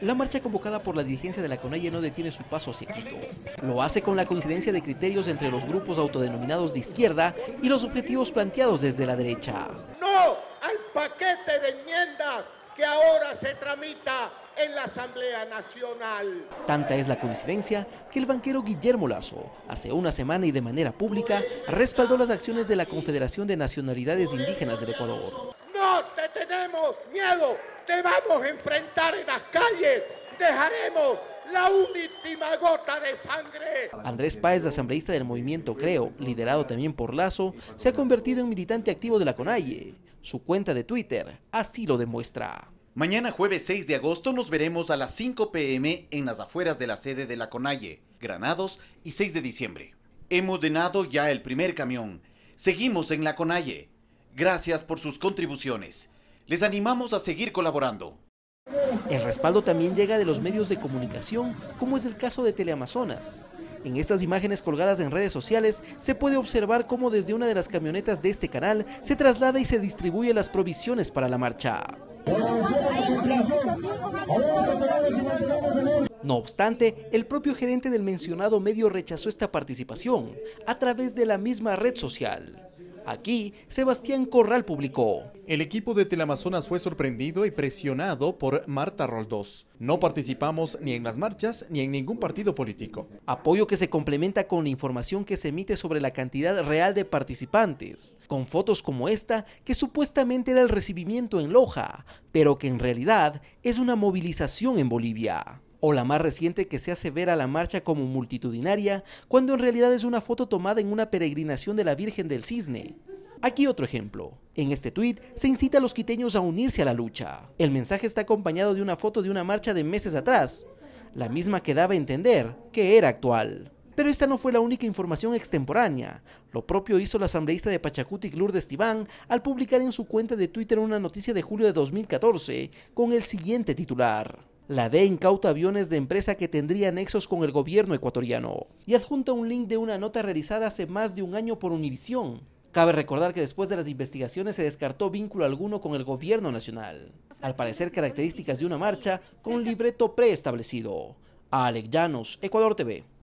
La marcha convocada por la dirigencia de la CONAIE no detiene su paso hacia Lo hace con la coincidencia de criterios entre los grupos autodenominados de izquierda y los objetivos planteados desde la derecha. ¡No al paquete de enmiendas que ahora se tramita en la Asamblea Nacional. Tanta es la coincidencia que el banquero Guillermo Lazo, hace una semana y de manera pública, respaldó las acciones de la Confederación de Nacionalidades Indígenas del Ecuador. ¡No te tenemos miedo! te vamos a enfrentar en las calles. Dejaremos la última gota de sangre. Andrés Páez, asambleísta del movimiento Creo, liderado también por Lazo, se ha convertido en militante activo de la CONAIE. Su cuenta de Twitter así lo demuestra. Mañana jueves 6 de agosto nos veremos a las 5 pm en las afueras de la sede de la CONAIE, Granados y 6 de diciembre. Hemos denado ya el primer camión. Seguimos en la CONAIE. Gracias por sus contribuciones les animamos a seguir colaborando. El respaldo también llega de los medios de comunicación, como es el caso de Teleamazonas. En estas imágenes colgadas en redes sociales se puede observar cómo desde una de las camionetas de este canal se traslada y se distribuye las provisiones para la marcha. No obstante, el propio gerente del mencionado medio rechazó esta participación a través de la misma red social. Aquí, Sebastián Corral publicó. El equipo de Telamazonas fue sorprendido y presionado por Marta Roldós. No participamos ni en las marchas ni en ningún partido político. Apoyo que se complementa con la información que se emite sobre la cantidad real de participantes, con fotos como esta que supuestamente era el recibimiento en Loja, pero que en realidad es una movilización en Bolivia o la más reciente que se hace ver a la marcha como multitudinaria, cuando en realidad es una foto tomada en una peregrinación de la Virgen del Cisne. Aquí otro ejemplo. En este tuit se incita a los quiteños a unirse a la lucha. El mensaje está acompañado de una foto de una marcha de meses atrás, la misma que daba a entender que era actual. Pero esta no fue la única información extemporánea. Lo propio hizo la asambleísta de Pachacuti, Lourdes Tibán al publicar en su cuenta de Twitter una noticia de julio de 2014 con el siguiente titular la DEA incauta aviones de empresa que tendría nexos con el gobierno ecuatoriano y adjunta un link de una nota realizada hace más de un año por Univisión. Cabe recordar que después de las investigaciones se descartó vínculo alguno con el gobierno nacional. Al parecer características de una marcha con libreto preestablecido. Alec Llanos, Ecuador TV.